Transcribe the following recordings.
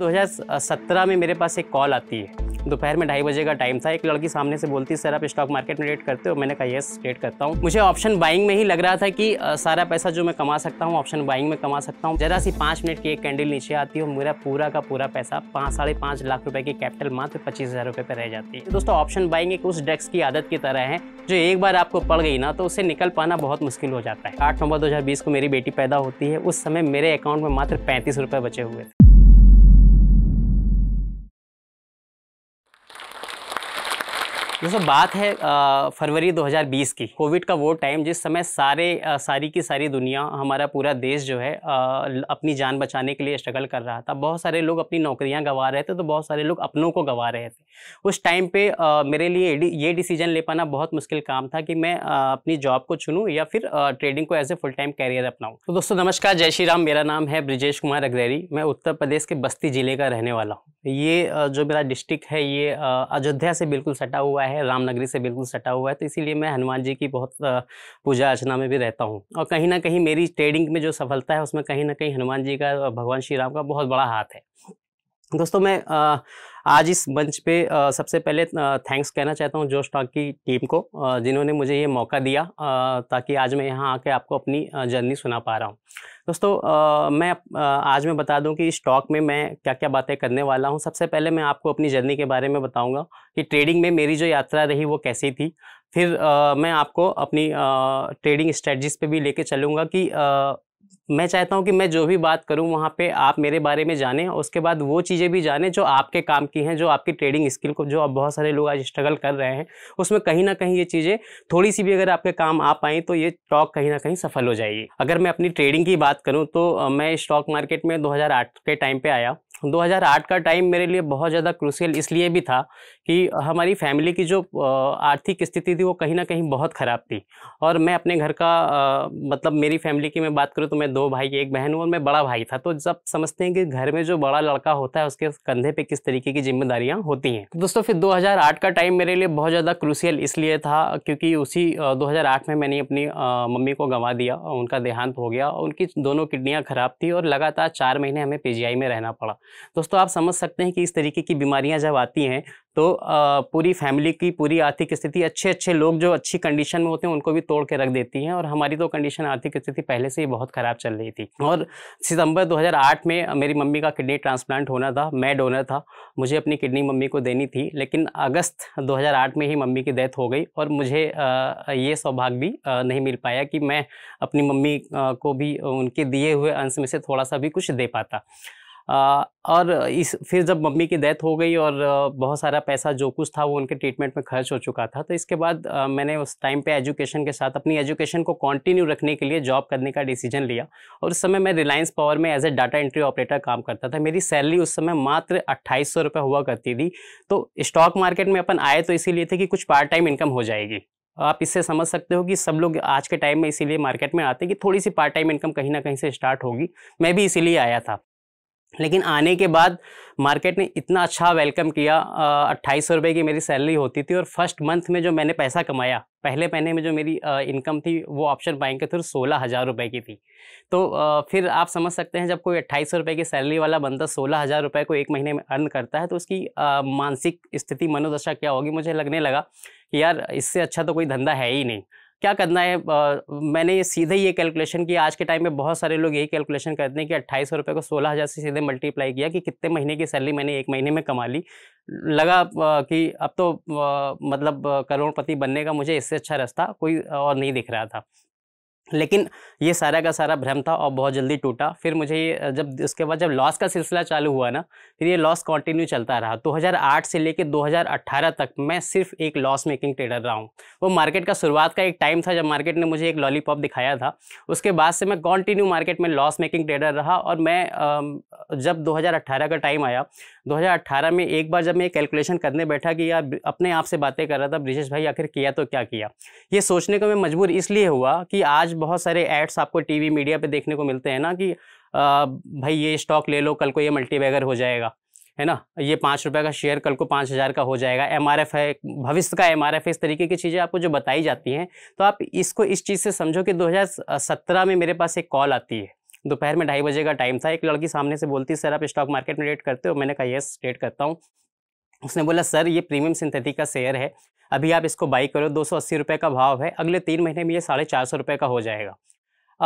2017 में मेरे पास एक कॉल आती है दोपहर में ढाई बजे का टाइम था एक लड़की सामने से बोलती सर आप स्टॉक मार्केट में ट्रेड करते हो मैंने कहा यस ट्रेड करता हूँ मुझे ऑप्शन बाइंग में ही लग रहा था कि सारा पैसा जो मैं कमा सकता हूँ ऑप्शन बाइंग में कमा सकता हूँ जरा सी पाँच मिनट की एक कैंडल नीचे आती है मेरा पूरा का पूरा पैसा पाँच साढ़े पाँच लाख रुपये की कैपिटल मात्र पच्चीस हज़ार रुपये पर रह जाती है दोस्तों ऑप्शन बाइंग एक उस डेस्क की आदत की तरह है जो एक बार आपको पड़ गई ना तो उसे निकल पाना बहुत मुश्किल हो जाता है आठ नवंबर दो को मेरी बेटी पैदा होती है उस समय मेरे अकाउंट में मात्र पैंतीस रुपये बचे हुए थे दोस्तों बात है फरवरी 2020 की कोविड का वो टाइम जिस समय सारे सारी की सारी दुनिया हमारा पूरा देश जो है अपनी जान बचाने के लिए स्ट्रगल कर रहा था बहुत सारे लोग अपनी नौकरियां गवा रहे थे तो बहुत सारे लोग अपनों को गंवा रहे थे उस टाइम पे मेरे लिए ये डिसीजन ले पाना बहुत मुश्किल काम था कि मैं अपनी जॉब को चुनूँ या फिर ट्रेडिंग को as a full time career अपनाऊँ तो दोस्तों नमस्कार जय श्री राम मेरा नाम है ब्रिजेश कुमार अग्रेरी मैं उत्तर प्रदेश के बस्ती ज़िले का रहने वाला हूँ ये जो मेरा डिस्ट्रिक्ट है ये अयोध्या से बिल्कुल सटा हुआ है है रामनगरी से बिल्कुल सटा हुआ है तो इसीलिए मैं हनुमान जी की बहुत पूजा अर्चना में भी रहता हूँ और कहीं ना कहीं मेरी ट्रेडिंग में जो सफलता है उसमें कहीं ना कहीं हनुमान जी का भगवान श्री राम का बहुत बड़ा हाथ है दोस्तों मैं आज इस मंच पे सबसे पहले थैंक्स कहना चाहता हूँ जोश टॉक की टीम को जिन्होंने मुझे ये मौका दिया ताकि आज मैं यहाँ आके आपको अपनी जर्नी सुना पा रहा हूँ दोस्तों मैं आज मैं बता दूँ कि इस टॉक में मैं क्या क्या बातें करने वाला हूँ सबसे पहले मैं आपको अपनी जर्नी के बारे में बताऊँगा कि ट्रेडिंग में मेरी जो यात्रा रही वो कैसी थी फिर मैं आपको अपनी ट्रेडिंग स्ट्रेटजीज पे भी लेके चलूँगा कि मैं चाहता हूँ कि मैं जो भी बात करूँ वहाँ पे आप मेरे बारे में जानें और उसके बाद वो चीज़ें भी जानें जो आपके काम की हैं जो आपकी ट्रेडिंग स्किल को जो आप बहुत सारे लोग आज स्ट्रगल कर रहे हैं उसमें कहीं ना कहीं ये चीज़ें थोड़ी सी भी अगर आपके काम आ पाएँ तो ये स्टॉक कहीं ना कहीं सफल हो जाएगी अगर मैं अपनी ट्रेडिंग की बात करूँ तो मैं स्टॉक मार्केट में दो के टाइम पर आया 2008 का टाइम मेरे लिए बहुत ज़्यादा क्रूसियल इसलिए भी था कि हमारी फैमिली की जो आर्थिक स्थिति थी वो कहीं ना कहीं बहुत ख़राब थी और मैं अपने घर का मतलब मेरी फैमिली की मैं बात करूँ तो मैं दो भाई एक बहन हूँ और मैं बड़ा भाई था तो जब समझते हैं कि घर में जो बड़ा लड़का होता है उसके कंधे पर किस तरीके की जिम्मेदारियाँ होती हैं तो दोस्तों फिर दो का टाइम मेरे लिए बहुत ज़्यादा क्रूसियल इसलिए था क्योंकि उसी दो में मैंने अपनी मम्मी को गंवा दिया उनका देहांत हो गया उनकी दोनों किडनियाँ ख़राब थी और लगातार चार महीने हमें पी में रहना पड़ा दोस्तों आप समझ सकते हैं कि इस तरीके की बीमारियां जब आती हैं तो पूरी फैमिली की पूरी आर्थिक स्थिति अच्छे अच्छे लोग जो अच्छी कंडीशन में होते हैं उनको भी तोड़ के रख देती हैं और हमारी तो कंडीशन आर्थिक स्थिति पहले से ही बहुत ख़राब चल रही थी और सितंबर 2008 में मेरी मम्मी का किडनी ट्रांसप्लांट होना था मैं डोनर था मुझे अपनी किडनी मम्मी को देनी थी लेकिन अगस्त दो में ही मम्मी की डेथ हो गई और मुझे ये सौभाग्य भी नहीं मिल पाया कि मैं अपनी मम्मी को भी उनके दिए हुए अंश में से थोड़ा सा भी कुछ दे पाता और इस फिर जब मम्मी की डेथ हो गई और बहुत सारा पैसा जो कुछ था वो उनके ट्रीटमेंट में खर्च हो चुका था तो इसके बाद मैंने उस टाइम पे एजुकेशन के साथ अपनी एजुकेशन को कंटिन्यू रखने के लिए जॉब करने का डिसीजन लिया और उस समय मैं रिलायंस पावर में as a data entry operator काम करता था मेरी सैलरी उस समय मात्र अट्ठाईस सौ हुआ करती थी तो स्टॉक मार्केट में अपन आए तो इसीलिए थे कि कुछ पार्ट टाइम इनकम हो जाएगी आप इससे समझ सकते हो कि सब लोग आज के टाइम में इसीलिए मार्केट में आते हैं कि थोड़ी सी पार्ट टाइम इनकम कहीं ना कहीं से स्टार्ट होगी मैं भी इसीलिए आया था लेकिन आने के बाद मार्केट ने इतना अच्छा वेलकम किया अट्ठाईस सौ रुपये की मेरी सैलरी होती थी और फर्स्ट मंथ में जो मैंने पैसा कमाया पहले महीने में जो मेरी इनकम थी वो ऑप्शन बाइंग के थ्रू सोलह हज़ार रुपये की थी तो आ, फिर आप समझ सकते हैं जब कोई अट्ठाईस सौ रुपये की सैलरी वाला बंदा सोलह हज़ार रुपये को एक महीने में अर्न करता है तो उसकी मानसिक स्थिति मनोदशा क्या होगी मुझे लगने लगा कि यार इससे अच्छा तो कोई धंधा है ही नहीं क्या करना है आ, मैंने सीधे ये कैलकुलेशन किया आज के टाइम में बहुत सारे लोग यही कैलकुलेशन करते हैं कि अट्ठाईस सौ रुपये को सोलह हज़ार से सीधे मल्टीप्लाई किया कि कितने महीने की सैलरी मैंने एक महीने में कमा ली लगा आ, कि अब तो आ, मतलब करोड़पति बनने का मुझे इससे अच्छा रास्ता कोई और नहीं दिख रहा था लेकिन ये सारा का सारा भ्रम था और बहुत जल्दी टूटा फिर मुझे ये जब उसके बाद जब लॉस का सिलसिला चालू हुआ ना फिर ये लॉस कंटिन्यू चलता रहा 2008 से लेकर 2018 तक मैं सिर्फ एक लॉस मेकिंग ट्रेडर रहा हूँ वो मार्केट का शुरुआत का एक टाइम था जब मार्केट ने मुझे एक लॉलीपॉप दिखाया था उसके बाद से मैं कॉन्टिन्यू मार्केट में लॉस मेकिंग ट्रेडर रहा और मैं जब दो का टाइम आया 2018 में एक बार जब मैं कैलकुलेशन करने बैठा कि यार अपने आप से बातें कर रहा था ब्रिजेश भाई आखिर किया तो क्या किया ये सोचने को मैं मजबूर इसलिए हुआ कि आज बहुत सारे एड्स आपको टीवी मीडिया पे देखने को मिलते हैं ना कि आ, भाई ये स्टॉक ले लो कल को ये मल्टीबैगर हो जाएगा है ना ये पाँच रुपये का शेयर कल को पाँच हज़ार का हो जाएगा एम आर एफ है भविष्य का एम आर एफ इस तरीके की चीज़ें आपको जो बताई जाती हैं तो आप इसको इस चीज़ से समझो कि 2017 में मेरे पास एक कॉल आती है दोपहर में ढाई बजे का टाइम था एक लड़की सामने से बोलती सर आप स्टॉक मार्केट में ट्रेड करते हो मैंने कहा यस ट्रेड करता हूँ उसने बोला सर ये प्रीमियम सिंथेटिक का शेयर है अभी आप इसको बाई करो दो सौ का भाव है अगले तीन महीने में ये साढ़े चार सौ का हो जाएगा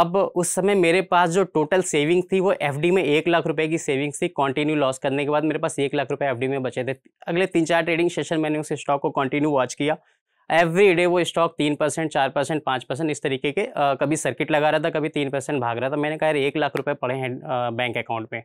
अब उस समय मेरे पास जो टोटल सेविंग थी वो एफ में एक लाख रुपए की सेविंग्स थी कंटिन्यू लॉस करने के बाद मेरे पास एक लाख रुपए एफ में बचे थे अगले तीन चार ट्रेडिंग सेशन मैंने उस स्टॉक को कंटिन्यू वॉच किया एवरी डे वो स्टॉक तीन परसेंट चार परसेंट पाँच परसेंट इस तरीके के आ, कभी सर्किट लगा रहा था कभी तीन परसेंट भाग रहा था मैंने कहा यार एक लाख रुपए पड़े हैं आ, बैंक अकाउंट में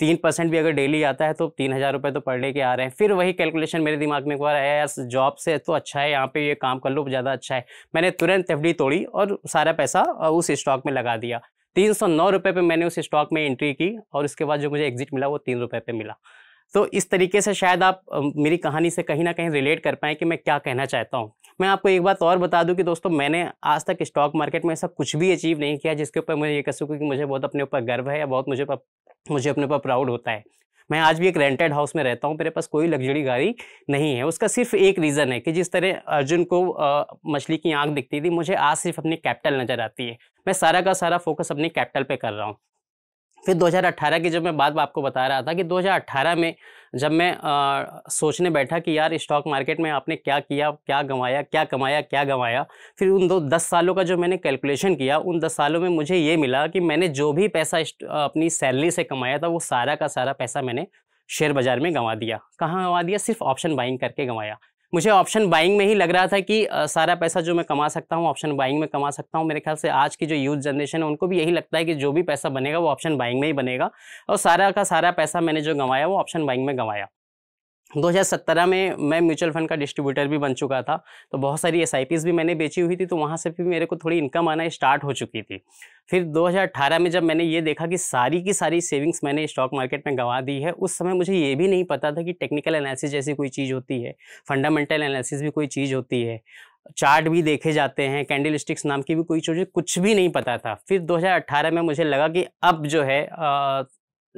तीन परसेंट भी अगर डेली आता है तो तीन हज़ार रुपये तो पर डे के आ रहे हैं फिर वही कैलकुलेशन मेरे दिमाग में एक बार आया यार जॉब से तो अच्छा है यहाँ पे ये काम कर लो ज़्यादा अच्छा है मैंने तुरंत एफ तोड़ी और सारा पैसा उस स्टॉक में लगा दिया तीन सौ नौ रुपये पर मैंने उस स्टॉक में एंट्री की और उसके बाद जो मुझे एग्जिट मिला वो तीन रुपये पर मिला तो इस तरीके से शायद आप मेरी कहानी से कहीं ना कहीं रिलेट कर पाएँ कि मैं क्या कहना चाहता हूँ मैं आपको एक बात और बता दूं कि दोस्तों मैंने आज तक स्टॉक मार्केट में ऐसा कुछ भी अचीव नहीं किया जिसके ऊपर मुझे ये कह सकूँ कि मुझे बहुत अपने ऊपर गर्व है या बहुत मुझे पर, मुझे अपने ऊपर प्राउड होता है मैं आज भी एक रेंटेड हाउस में रहता हूँ मेरे पास कोई लग्जरी गाड़ी नहीं है उसका सिर्फ एक रीज़न है कि जिस तरह अर्जुन को मछली की आँख दिखती थी मुझे आज सिर्फ अपनी कैपिटल नज़र आती है मैं सारा का सारा फोकस अपनी कैपिटल पर कर रहा हूँ फिर 2018 की जब मैं बात आपको बता रहा था कि 2018 में जब मैं आ, सोचने बैठा कि यार स्टॉक मार्केट में आपने क्या किया क्या गंवाया क्या कमाया क्या गंवाया फिर उन दो दस सालों का जो मैंने कैलकुलेशन किया उन दस सालों में मुझे ये मिला कि मैंने जो भी पैसा अपनी सैलरी से कमाया था वो सारा का सारा पैसा मैंने शेयर बाजार में गंवा दिया कहाँ गंवा दिया सिर्फ ऑप्शन बाइंग करके गंवाया मुझे ऑप्शन बाइंग में ही लग रहा था कि आ, सारा पैसा जो मैं कमा सकता हूँ ऑप्शन बाइंग में कमा सकता हूँ मेरे ख्याल से आज की जो यूथ जनरेशन है उनको भी यही लगता है कि जो भी पैसा बनेगा वो ऑप्शन बाइंग में ही बनेगा और सारा का सारा पैसा मैंने जो गंवाया वो ऑप्शन बाइंग में गंवाया 2017 में मैं म्यूचुअल फंड का डिस्ट्रीब्यूटर भी बन चुका था तो बहुत सारी एस भी मैंने बेची हुई थी तो वहाँ से भी मेरे को थोड़ी इनकम आना स्टार्ट हो चुकी थी फिर 2018 में जब मैंने ये देखा कि सारी की सारी सेविंग्स मैंने स्टॉक मार्केट में गंवा दी है उस समय मुझे ये भी नहीं पता था कि टेक्निकल एनालिसिस जैसी कोई चीज़ होती है फंडामेंटल एनालिसिस भी कोई चीज़ होती है चार्ट भी देखे जाते हैं कैंडल स्टिक्स नाम की भी कोई चीज़ कुछ भी नहीं पता था फिर 2018 में मुझे लगा कि अब जो है आ,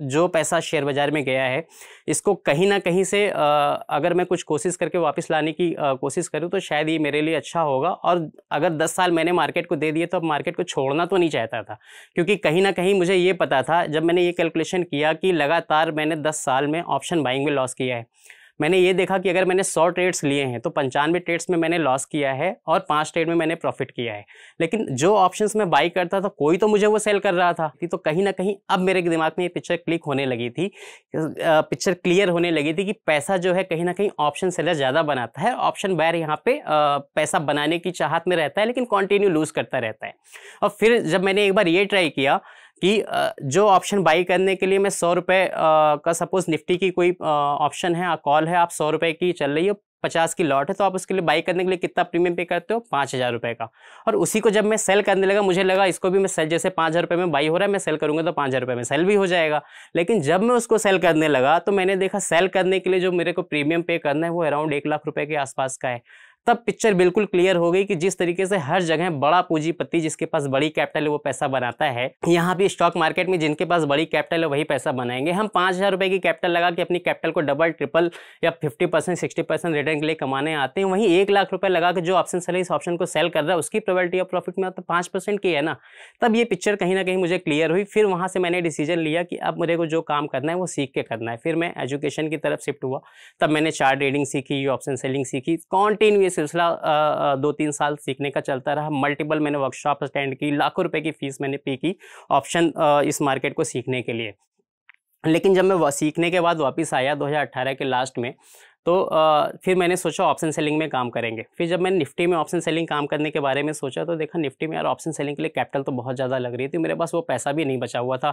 जो पैसा शेयर बाज़ार में गया है इसको कहीं ना कहीं से अगर मैं कुछ कोशिश करके वापस लाने की कोशिश करूँ तो शायद ये मेरे लिए अच्छा होगा और अगर 10 साल मैंने मार्केट को दे दिए तो अब मार्केट को छोड़ना तो नहीं चाहता था क्योंकि कहीं ना कहीं मुझे ये पता था जब मैंने ये कैलकुलेशन किया कि लगातार मैंने दस साल में ऑप्शन बाइंग में लॉस किया है मैंने ये देखा कि अगर मैंने सौ ट्रेड्स लिए हैं तो पंचानवे ट्रेड्स में मैंने लॉस किया है और पाँच ट्रेड में मैंने प्रॉफिट किया है लेकिन जो ऑप्शंस मैं बाई करता था कोई तो मुझे वो सेल कर रहा था तो कहीं ना कहीं अब मेरे दिमाग में ये पिक्चर क्लिक होने लगी थी पिक्चर क्लियर होने लगी थी कि पैसा जो है कहीं ना कहीं ऑप्शन सेलर ज़्यादा बनाता है ऑप्शन बैर यहाँ पर पैसा बनाने की चाहत में रहता है लेकिन कॉन्टिन्यू लूज़ करता रहता है और फिर जब मैंने एक बार ये ट्राई किया कि जो ऑप्शन बाई करने के लिए मैं सौ रुपये का सपोज़ निफ्टी की कोई ऑप्शन है कॉल है आप सौ रुपये की चल रही हो पचास की लॉट है तो आप उसके लिए बाई करने के लिए कितना प्रीमियम पे करते हो पाँच हज़ार रुपये का और उसी को जब मैं सेल करने लगा मुझे लगा इसको भी मैं सेल जैसे पाँच हज़ार रुपये में बाई हो रहा है मैं सेल करूँगा तो पाँच हज़ार रुपये में सेल भी हो जाएगा लेकिन जब मैं उसको सेल करने लगा तो मैंने देखा सेल करने के लिए जो मेरे को प्रीमियम पे करना है वो अराउंड एक लाख रुपये के आसपास का है तब पिक्चर बिल्कुल क्लियर हो गई कि जिस तरीके से हर जगह बड़ा पूंजीपति जिसके पास बड़ी कैपिटल है वो पैसा बनाता है यहाँ भी स्टॉक मार्केट में जिनके पास बड़ी कैपिटल है वही पैसा बनाएंगे हम पाँच हज़ार रुपये की कैपिटल लगा के अपनी कैपिटल को डबल ट्रिपल या fifty percent sixty percent return के लिए कमाने आते हैं वहीं एक लाख रुपये लगा के जो ऑप्शन सेल है इस ऑप्शन को सेल कर रहा है उसकी प्रोबेबिलिटी ऑफ प्रॉफिट में तो पाँच परसेंट की है ना तब ये पिक्चर कहीं ना कहीं मुझे क्लियर हुई फिर वहाँ से मैंने डिसीजन लिया कि अब मुझे को जो काम करना है वो सीख के करना है फिर मैं एजुकेशन की तरफ शिफ्ट हुआ तब मैंने चार्ट रीडिंग सीखी ऑप्शन सेलिंग सीखी कॉन्टिन्यूस सिलसिला दो तीन साल सीखने का चलता रहा मल्टीपल मैंने वर्कशॉप अटेंड की लाखों रुपए की फ़ीस मैंने पे की ऑप्शन इस मार्केट को सीखने के लिए लेकिन जब मैं सीखने के बाद वापस आया 2018 के लास्ट में तो आ, फिर मैंने सोचा ऑप्शन सेलिंग में काम करेंगे फिर जब मैंने निफ्टी में ऑप्शन सेलिंग काम करने के बारे में सोचा तो देखा निफ्टी में यार ऑप्शन सेलिंग के लिए कैपिटल तो बहुत ज़्यादा लग रही थी तो मेरे पास वो पैसा भी नहीं बचा हुआ था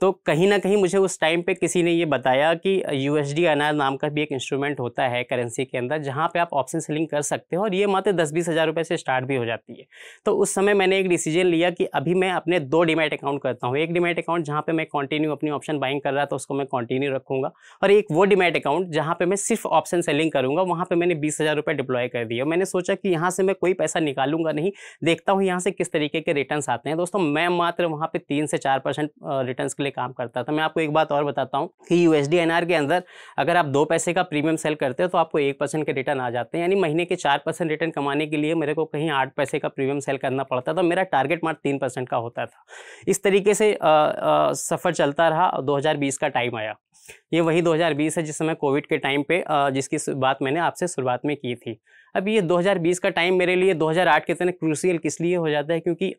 तो कहीं ना कहीं मुझे उस टाइम पे किसी ने ये बताया कि यू एस नाम का भी एक इंस्ट्रूमेंट होता है करेंसी के अंदर जहाँ पर आप ऑप्शन सेलिंग कर सकते हो और ये मात्र दस बीस हज़ार रुपये से स्टार्ट भी हो जाती है तो उस समय मैंने एक डिसीजन लिया कि अभी मैं अपने दो डिमेट अकाउंट करता हूँ एक डिमेट अकाउंट जहाँ पर मैं कंटिन्यू अपनी ऑप्शन बाइंग कर रहा था उसको मैं कंटिन्यू रखूँगा और एक वो डिमेट अकाउंट जहाँ पर मैं सिर्फ ऑप्शन ऑप्शन सेलिंग करूंगा वहाँ पे मैंने बीस हज़ार रुपये डिप्लॉय कर दिया मैंने सोचा कि यहाँ से मैं कोई पैसा निकालूंगा नहीं देखता हूँ यहाँ से किस तरीके के रिटर्न आते हैं दोस्तों मैं मात्र वहाँ पे तीन से चार परसेंट रिटर्न के लिए काम करता था मैं आपको एक बात और बताता हूँ कि यू के अंदर अगर आप दो पैसे का प्रीमियम सेल करते हो तो आपको एक परसेंट के रिटर्न आ जाते हैं यानी महीने के चार परसेंट रिटर्न कमाने के लिए मेरे को कहीं आठ पैसे का प्रीमियम सेल करना पड़ता था मेरा टारगेट मात्र तीन परसेंट का होता था इस तरीके से सफ़र चलता रहा दो का टाइम आया ये वही 2020 है जिस समय कोविड के टाइम पे जिसकी बात मैंने आपसे शुरुआत में की थी अब ये 2020 का टाइम मेरे लिए 2008 के तरह क्रूसियल किस लिए हो जाता है क्योंकि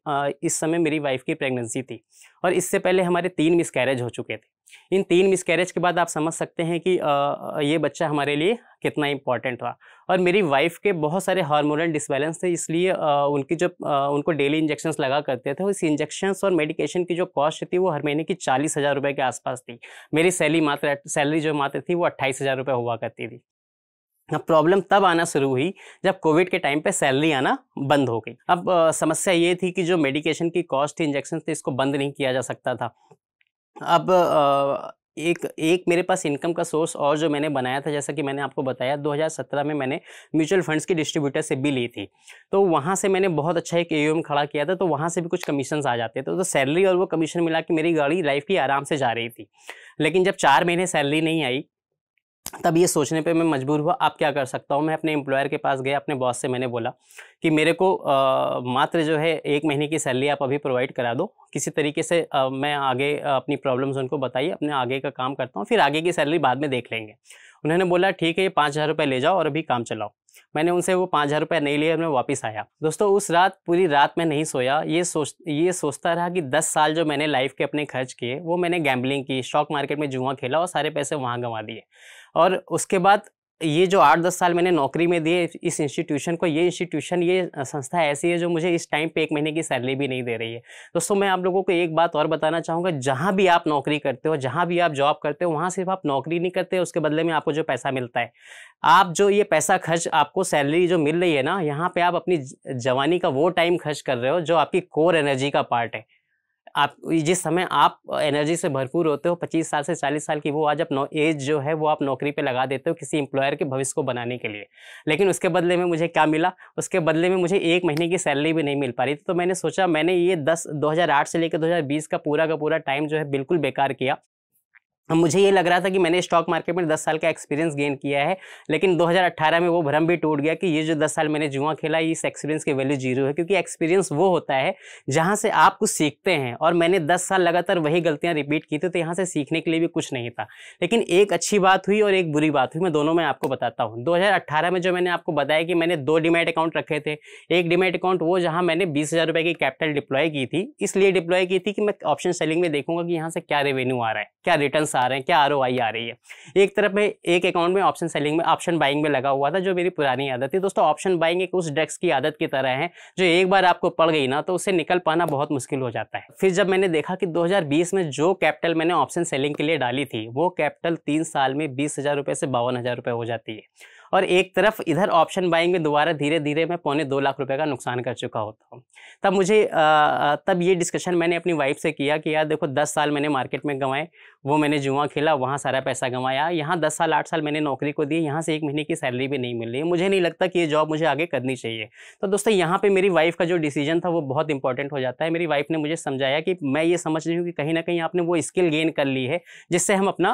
इस समय मेरी वाइफ की प्रेगनेंसी थी और इससे पहले हमारे तीन कैरेज हो चुके थे इन तीन कैरेज के बाद आप समझ सकते हैं कि ये बच्चा हमारे लिए कितना इम्पॉर्टेंट हुआ और मेरी वाइफ के बहुत सारे हार्मोनल डिसबैलेंस थे इसलिए उनकी जो उनको डेली इंजेक्शंस लगा करते थे उस इंजेक्शंस और मेडिकेशन की जो कॉस्ट थी वो हर महीने की चालीस हज़ार रुपये के आसपास थी मेरी सैलरी मात्र सैलरी जो मात्र थी वो अट्ठाईस हज़ार रुपये हुआ करती थी प्रॉब्लम तब आना शुरू हुई जब कोविड के टाइम पे सैलरी आना बंद हो गई अब आ, समस्या ये थी कि जो मेडिकेशन की कॉस्ट थी इंजेक्शन थे इसको बंद नहीं किया जा सकता था अब आ, एक एक मेरे पास इनकम का सोर्स और जो मैंने बनाया था जैसा कि मैंने आपको बताया 2017 में मैंने म्यूचुअल फंड्स के डिस्ट्रीब्यूटर से भी ली थी तो वहाँ से मैंने बहुत अच्छा एक एम खड़ा किया था तो वहाँ से भी कुछ कमीशन आ जाते थे तो, तो सैलरी और वो कमीशन मिला कि मेरी गाड़ी लाइफ की आराम से जा रही थी लेकिन जब चार महीने सैलरी नहीं आई तब ये सोचने पे मैं मजबूर हुआ आप क्या कर सकता हूँ मैं अपने एम्प्लॉयर के पास गया अपने बॉस से मैंने बोला कि मेरे को आ, मात्र जो है एक महीने की सैलरी आप अभी प्रोवाइड करा दो किसी तरीके से आ, मैं आगे आ, अपनी प्रॉब्लम्स उनको बताइए अपने आगे का काम करता हूँ फिर आगे की सैलरी बाद में देख लेंगे उन्होंने बोला ठीक है ये पाँच हज़ार रुपये ले जाओ और अभी काम चलाओ मैंने उनसे वो पाँच हज़ार रुपये नहीं लिए और मैं वापस आया दोस्तों उस रात पूरी रात मैं नहीं सोया ये सोच ये सोचता रहा कि दस साल जो मैंने लाइफ के अपने खर्च किए वो मैंने गैम्बलिंग की स्टॉक मार्केट में जुआ खेला और सारे पैसे वहाँ गंवा दिए और उसके बाद ये जो आठ दस साल मैंने नौकरी में दिए इस इंस्टीट्यूशन को ये इंस्टीट्यूशन ये संस्था ऐसी है जो मुझे इस टाइम पे एक महीने की सैलरी भी नहीं दे रही है दोस्तों मैं आप लोगों को एक बात और बताना चाहूँगा जहाँ भी आप नौकरी करते हो जहाँ भी आप जॉब करते हो वहाँ सिर्फ आप नौकरी नहीं करते उसके बदले में आपको जो पैसा मिलता है आप जो ये पैसा खर्च आपको सैलरी जो मिल रही है ना यहाँ पर आप अपनी जवानी का वो टाइम खर्च कर रहे हो जो आपकी कोर एनर्जी का पार्ट है आप जिस समय आप एनर्जी से भरपूर होते हो पच्चीस साल से चालीस साल की वो आज आप एज जो है वो आप नौकरी पे लगा देते हो किसी एम्प्लॉयर के भविष्य को बनाने के लिए लेकिन उसके बदले में मुझे क्या मिला उसके बदले में मुझे एक महीने की सैलरी भी नहीं मिल पा रही थी तो मैंने सोचा मैंने ये दस दो से लेकर दो का पूरा का पूरा टाइम जो है बिल्कुल बेकार किया मुझे ये लग रहा था कि मैंने स्टॉक मार्केट में 10 साल का एक्सपीरियंस गेन किया है लेकिन 2018 में वो भ्रम भी टूट गया कि ये जो 10 साल मैंने जुआ खेला इस एक्सपीरियंस की वैल्यू जीरो है क्योंकि एक्सपीरियंस वो होता है जहाँ से आप कुछ सीखते हैं और मैंने 10 साल लगातार वही गलतियाँ रिपीट की थी तो यहाँ से सीखने के लिए भी कुछ नहीं था लेकिन एक अच्छी बात हुई और एक बुरी बात हुई मैं दोनों में आपको बताता हूँ दो में जो मैंने आपको बताया कि मैंने दो डिमेट अकाउंट रखे थे एक डिमेट अकाउंट वो जहाँ मैंने बीस की कैपिटल डिप्लॉय की थी इसलिए डिप्लॉय की थी कि मैं ऑप्शन सेलिंग में देखूंगा कि यहाँ से क्या रेवेन्यू आ रहा है क्या रिटर्न रिटर्न्स आ रहे हैं क्या आर आ रही है एक तरफ में एक अकाउंट में ऑप्शन सेलिंग में ऑप्शन बाइंग में लगा हुआ था जो मेरी पुरानी आदत थी दोस्तों ऑप्शन बाइंग एक उस डेस्क की आदत की तरह है जो एक बार आपको पड़ गई ना तो उसे निकल पाना बहुत मुश्किल हो जाता है फिर जब मैंने देखा कि 2020 में जो कैपिटल मैंने ऑप्शन सेलिंग के लिए डाली थी वो कैपिटल तीन साल में बीस हज़ार रुपये से बावन हज़ार रुपये हो जाती है और एक तरफ इधर ऑप्शन बाइंग में दोबारा धीरे धीरे मैं पौने दो लाख रुपए का नुकसान कर चुका होता हूँ तब मुझे आ, तब ये डिस्कशन मैंने अपनी वाइफ से किया कि यार देखो दस साल मैंने मार्केट में गंवाए वो मैंने जुआ खेला वहाँ सारा पैसा कमाया यहाँ दस साल आठ साल मैंने नौकरी को दी यहाँ से एक महीने की सैलरी भी नहीं मिल रही है मुझे नहीं लगता कि ये जॉब मुझे आगे करनी चाहिए तो दोस्तों यहाँ पर मेरी वाइफ का जो डिसीजन था वो बहुत इंपॉर्टेंट हो जाता है मेरी वाइफ ने मुझे समझाया कि मैं ये समझ रही हूँ कि कहीं ना कहीं आपने वो स्किल गेन कर ली है जिससे हम अपना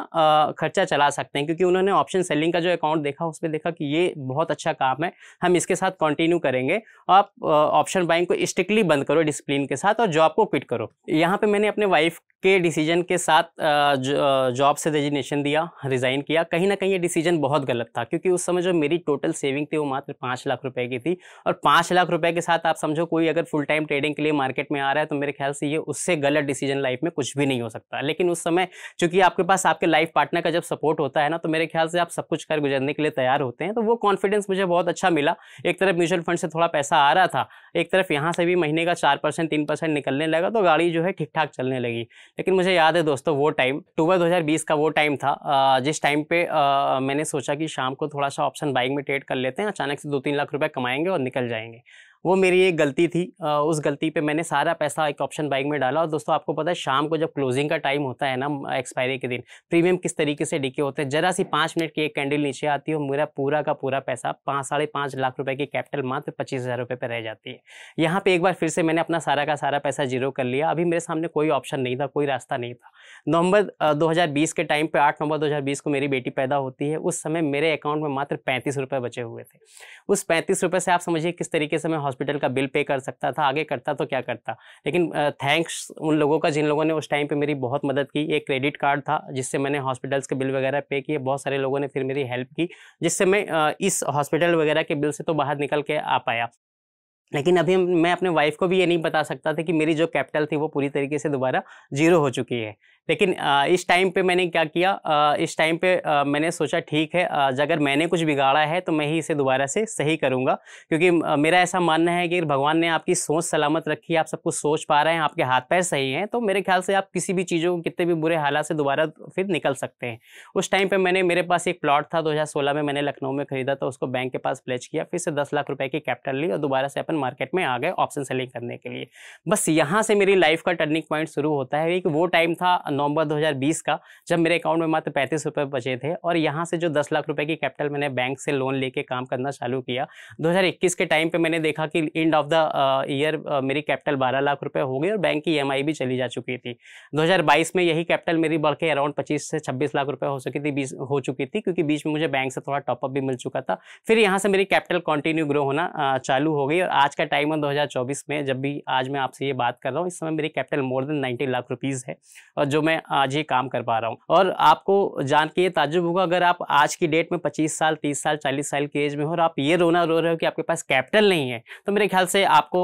खर्चा चला सकते हैं क्योंकि उन्होंने ऑप्शन सेलिंग का जो अकाउंट देखा उस पर देखा कि ये बहुत अच्छा काम है हम इसके साथ कंटिन्यू करेंगे आप ऑप्शन बाइंग को स्ट्रिक्टली बंद करो डिसिप्लिन के साथ और जॉब को क्विट करो यहाँ पर मैंने अपने वाइफ के डिसीजन के साथ जॉब से रेजिग्नेशन दिया रिज़ाइन किया कहीं ना कहीं ये डिसीजन बहुत गलत था क्योंकि उस समय जो मेरी टोटल सेविंग थी वो मात्र पाँच लाख रुपए की थी और पाँच लाख रुपए के साथ आप समझो कोई अगर फुल टाइम ट्रेडिंग के लिए मार्केट में आ रहा है तो मेरे ख्याल से ये उससे गलत डिसीजन लाइफ में कुछ भी नहीं हो सकता लेकिन उस समय चूँकि आपके पास आपके लाइफ पार्टनर का जब सपोर्ट होता है ना तो मेरे ख्याल से आप सब कुछ कर गुजरने के लिए तैयार होते हैं तो वो कॉन्फिडेंस मुझे बहुत अच्छा मिला एक तरफ म्यूचुअल फंड से थोड़ा पैसा आ रहा था एक तरफ यहाँ से भी महीने का चार परसेंट तीन परसेंट निकलने लगा तो गाड़ी जो है ठीक ठाक चलने लगी लेकिन मुझे याद है दोस्तों वो टाइम अक्टूबर 2020 का वो टाइम था जिस टाइम पे मैंने सोचा कि शाम को थोड़ा सा ऑप्शन बाइंग में ट्रेड कर लेते हैं अचानक से दो तीन लाख रुपए कमाएंगे और निकल जाएंगे वो मेरी एक गलती थी उस गलती पे मैंने सारा पैसा एक ऑप्शन बाइक में डाला और दोस्तों आपको पता है शाम को जब क्लोजिंग का टाइम होता है ना एक्सपायरी के दिन प्रीमियम किस तरीके से डिके होते हैं जरा सी पाँच मिनट की एक कैंडल नीचे आती है मेरा पूरा का पूरा पैसा पाँच साढ़े पाँच लाख रुपये की कैपिटल मात्र पच्चीस हज़ार रुपये पर रह जाती है यहाँ पर एक बार फिर से मैंने अपना सारा का सारा पैसा जीरो कर लिया अभी मेरे सामने कोई ऑप्शन नहीं था कोई रास्ता नहीं था नवंबर दो के टाइम पर आठ नवंबर दो को मेरी बेटी पैदा होती है उस समय मेरे अकाउंट में मात्र पैंतीस रुपये बचे हुए थे उस पैंतीस रुपये से आप समझिए किस तरीके से मैं हॉस्पिटल का बिल पे कर सकता था आगे करता तो क्या करता लेकिन थैंक्स उन लोगों का जिन लोगों ने उस टाइम पे मेरी बहुत मदद की एक क्रेडिट कार्ड था जिससे मैंने हॉस्पिटल्स के बिल वगैरह पे किए बहुत सारे लोगों ने फिर मेरी हेल्प की जिससे मैं इस हॉस्पिटल वगैरह के बिल से तो बाहर निकल के आ पाया लेकिन अभी मैं अपने वाइफ को भी ये नहीं बता सकता था कि मेरी जो कैपिटल थी वो पूरी तरीके से दोबारा जीरो हो चुकी है लेकिन इस टाइम पे मैंने क्या किया इस टाइम पे मैंने सोचा ठीक है अगर मैंने कुछ बिगाड़ा है तो मैं ही इसे दोबारा से सही करूँगा क्योंकि मेरा ऐसा मानना है कि भगवान ने आपकी सोच सलामत रखी है आप सब कुछ सोच पा रहे हैं आपके हाथ पैर सही हैं तो मेरे ख्याल से आप किसी भी चीज़ों को कितने भी बुरे हालात से दोबारा फिर निकल सकते हैं उस टाइम पर मैंने मेरे पास एक प्लॉट था दो में मैंने लखनऊ में खरीदा तो उसको बैंक के पास प्लेच किया फिर से दस लाख रुपये की कैपिटल ली और दोबारा से अपन मार्केट में आ गए ऑप्शन सेलिंग करने के लिए बस यहाँ से मेरी लाइफ का टर्निंग पॉइंट शुरू होता है एक वो टाइम था नवंबर 2020 का जब मेरे अकाउंट में मात्र पैंतीस रुपये बचे थे और यहाँ से जो दस लाख रुपये की कैपिटल मैंने बैंक से लोन लेके काम करना चालू किया दो के टाइम पर मैंने देखा कि एंड ऑफ द ईयर मेरी कैपिटल बारह लाख रुपये हो गई और बैंक की ई e भी चली जा चुकी थी 2022 में यही कैपिटल मेरी बढ़ के अराउंड 25 से 26 लाख रुपए हो सकी थी बीस हो चुकी थी क्योंकि बीच में मुझे बैंक से थोड़ा टॉपअप भी मिल चुका था फिर यहाँ से मेरी कैपिटल कंटिन्यू ग्रो होना uh, चालू हो गई और आज आज का टाइम है 2024 में जब भी आज मैं आपसे ये बात कर रहा हूँ इस समय मेरी capital more than 90 lakh rupees है और जो मैं आज ये काम कर पा रहा हूँ और आपको जान के ये ताजुब होगा अगर आप आज की डेट में पच्चीस साल तीस साल चालीस साल की एज में हो और आप ये रोना रो रहे हो कि आपके पास कैपिटल नहीं है तो मेरे ख्याल से आपको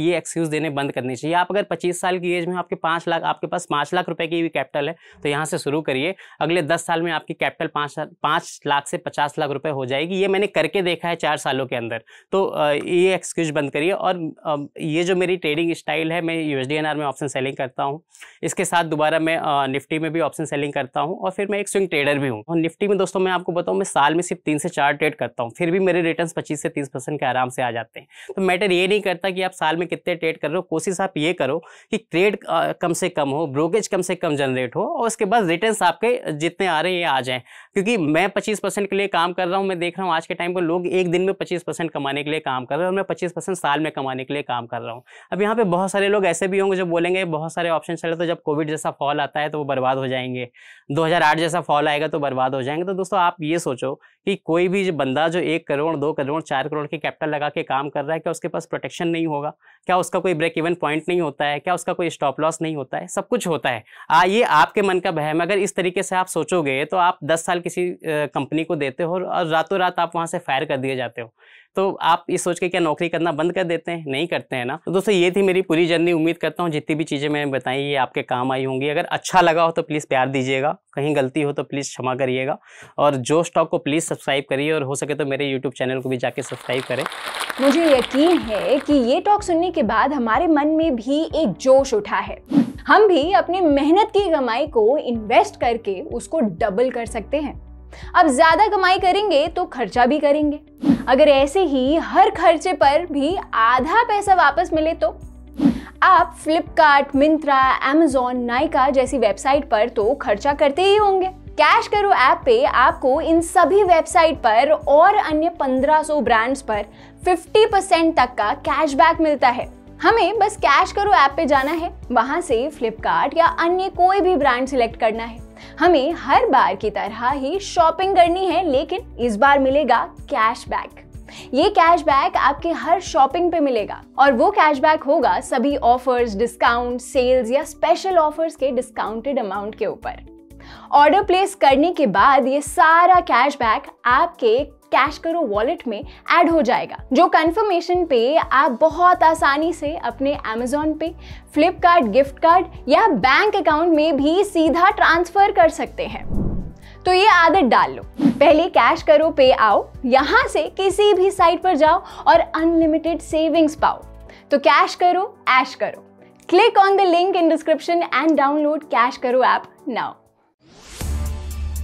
ये एक्सक्यूज़ देने बंद करनी चाहिए आप अगर पच्चीस साल की एज में आपके पाँच लाख आपके पास पाँच लाख रुपये की भी कैपिटल है तो यहाँ से शुरू करिए अगले दस साल में आपकी कैपिटल पाँच पाँच लाख से पचास लाख रुपये हो जाएगी ये मैंने करके देखा है चार सालों के अंदर तो ये एक्सक्यूज स्विच बंद करिए और ये जो मेरी ट्रेडिंग स्टाइल है मैं यू में ऑप्शन सेलिंग करता हूँ इसके साथ दोबारा मैं निफ्टी में भी ऑप्शन सेलिंग करता हूँ और फिर मैं एक स्विंग ट्रेडर भी हूँ और निफ्टी में दोस्तों मैं आपको बताऊँ मैं साल में सिर्फ तीन से चार ट्रेड करता हूँ फिर भी मेरे रिटर्न पच्चीस से तीस के आराम से आ जाते हैं तो मैटर ये नहीं करता कि आप साल में कितने ट्रेड कर रहे हो कोशिश आप ये करो कि ट्रेड कम से कम हो ब्रोकेज कम से कम जनरेट हो और उसके बाद रिटर्न आपके जितने आ रहे हैं ये आ जाए क्योंकि मैं पच्चीस के लिए काम कर रहा हूँ मैं देख रहा हूँ आज के टाइम पर लोग एक दिन में पच्चीस कमाने के लिए काम कर रहे हैं और मैं पच्चीस परसेंट साल में कमाने के लिए काम कर रहा हूँ अब यहाँ पे बहुत सारे लोग ऐसे भी होंगे जो बोलेंगे बहुत सारे ऑप्शन चले तो जब कोविड जैसा फॉल आता है तो वो बर्बाद हो जाएंगे दो जैसा फॉल आएगा तो बर्बाद हो जाएंगे तो दोस्तों आप ये सोचो कि कोई भी जो बंदा जो एक करोड़ दो करोड़ चार करोड़ की कैपिटल लगा के काम कर रहा है क्या उसके पास प्रोटेक्शन नहीं होगा क्या उसका कोई ब्रेक इवन पॉइंट नहीं होता है क्या उसका कोई स्टॉप लॉस नहीं होता है सब कुछ होता है आ, ये आपके मन का बहम अगर इस तरीके से आप सोचोगे तो आप दस साल किसी कंपनी को देते हो और रातों रात आप वहाँ से फायर कर दिए जाते हो तो आप ये सोच के क्या नौकरी करना बंद कर देते हैं नहीं करते हैं ना तो दोस्तों ये थी मेरी पूरी जर्नी उम्मीद करता हूँ जितनी भी चीज़ें मैंने बताई ये आपके काम आई होंगी अगर अच्छा लगा हो तो प्लीज़ प्यार दीजिएगा कहीं गलती हो तो प्लीज़ क्षमा करिएगा और जो स्टॉक को प्लीज़ सब्सक्राइब करिए और हो सके तो मेरे यूट्यूब चैनल को भी जाके सब्सक्राइब करें मुझे यकीन है कि ये टॉक सुनने के बाद हमारे मन में भी एक जोश उठा है हम भी अपनी मेहनत की कमाई को इन्वेस्ट करके उसको डबल कर सकते हैं अब ज्यादा कमाई करेंगे तो खर्चा भी करेंगे अगर ऐसे ही हर खर्चे पर भी आधा पैसा वापस मिले तो आप फ्लिपकार्ट मिंत्रा एमेजोन नाइका जैसी वेबसाइट पर तो खर्चा करते ही होंगे कैश करो ऐप पे आपको इन सभी वेबसाइट पर और अन्य 1500 ब्रांड्स पर 50% तक का कैशबैक मिलता है हमें बस कैश करो ऐप पे जाना है वहां से फ्लिपकार्ट या अन्य कोई भी ब्रांड सिलेक्ट करना है हमें हर बार की तरह ही शॉपिंग करनी है लेकिन इस बार मिलेगा कैशबैक ये कैशबैक आपके हर शॉपिंग पे मिलेगा और वो कैशबैक होगा सभी ऑफर्स डिस्काउंट सेल्स या स्पेशल ऑफर्स के डिस्काउंटेड अमाउंट के ऊपर ऑर्डर प्लेस करने के बाद ये सारा कैशबैक आपके कैश करो वॉलेट में ऐड हो जाएगा जो कंफर्मेशन पे आप बहुत आसानी से अपने अमेजोन पे फ्लिपकार्ट गिफ्ट कार्ड या बैंक अकाउंट में भी सीधा ट्रांसफर कर सकते हैं तो ये आदत डाल लो पहले कैश करो पे आओ यहाँ से किसी भी साइट पर जाओ और अनलिमिटेड सेविंग्स पाओ तो कैश करो ऐश करो click on the link in description and download cash करो ऐप नाउ